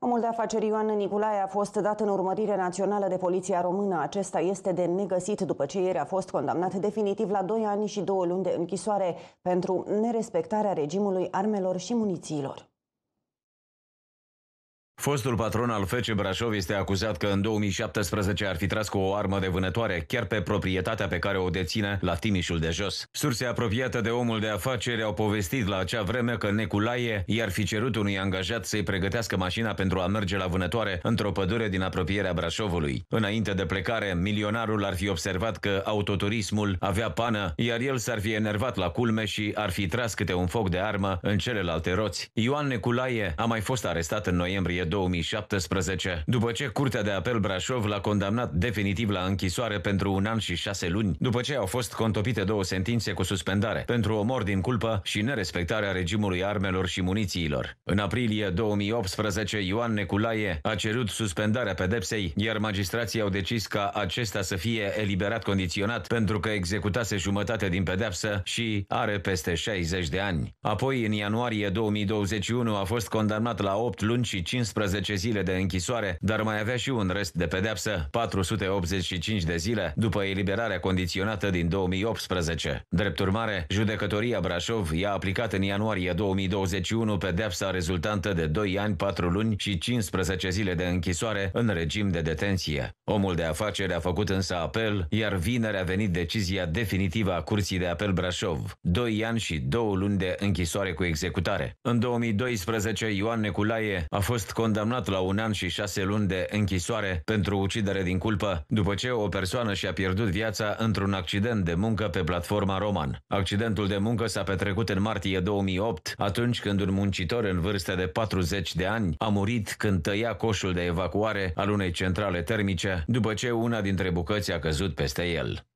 Omul de afaceri Ioan Nicolae a fost dat în urmărire națională de Poliția Română. Acesta este de negăsit după ce ieri a fost condamnat definitiv la 2 ani și 2 luni de închisoare pentru nerespectarea regimului armelor și munițiilor. Fostul patron al FC Brașov este acuzat că în 2017 ar fi tras cu o armă de vânătoare chiar pe proprietatea pe care o deține la Timișul de Jos. Surse apropiate de omul de afaceri au povestit la acea vreme că Neculaie i-ar fi cerut unui angajat să-i pregătească mașina pentru a merge la vânătoare într-o pădure din apropierea Brașovului. Înainte de plecare, milionarul ar fi observat că autoturismul avea pană, iar el s-ar fi enervat la culme și ar fi tras câte un foc de armă în celelalte roți. Ioan Neculaie a mai fost arestat în noiembrie 2017, după ce Curtea de Apel Brașov l-a condamnat definitiv la închisoare pentru un an și șase luni, după ce au fost contopite două sentințe cu suspendare pentru omor din culpă și nerespectarea regimului armelor și munițiilor. În aprilie 2018, Ioan Neculaie a cerut suspendarea pedepsei, iar magistrații au decis ca acesta să fie eliberat condiționat pentru că executase jumătate din pedepsă și are peste 60 de ani. Apoi, în ianuarie 2021, a fost condamnat la 8 luni și 15 12 zile de închisoare, dar mai avea și un rest de pedeapsă, 485 de zile, după eliberarea condiționată din 2018. Drept urmare, judecătoria Brașov i-a aplicat în ianuarie 2021 pedeapsa rezultantă de 2 ani, 4 luni și 15 zile de închisoare în regim de detenție. Omul de afaceri a făcut însă apel, iar vineri a venit decizia definitivă a Curții de Apel Brașov, 2 ani și 2 luni de închisoare cu executare. În 2012, Ioan Neculaie a fost condamnat condamnat la un an și șase luni de închisoare pentru ucidere din culpă, după ce o persoană și-a pierdut viața într-un accident de muncă pe platforma Roman. Accidentul de muncă s-a petrecut în martie 2008, atunci când un muncitor în vârstă de 40 de ani a murit când tăia coșul de evacuare al unei centrale termice, după ce una dintre bucăți a căzut peste el.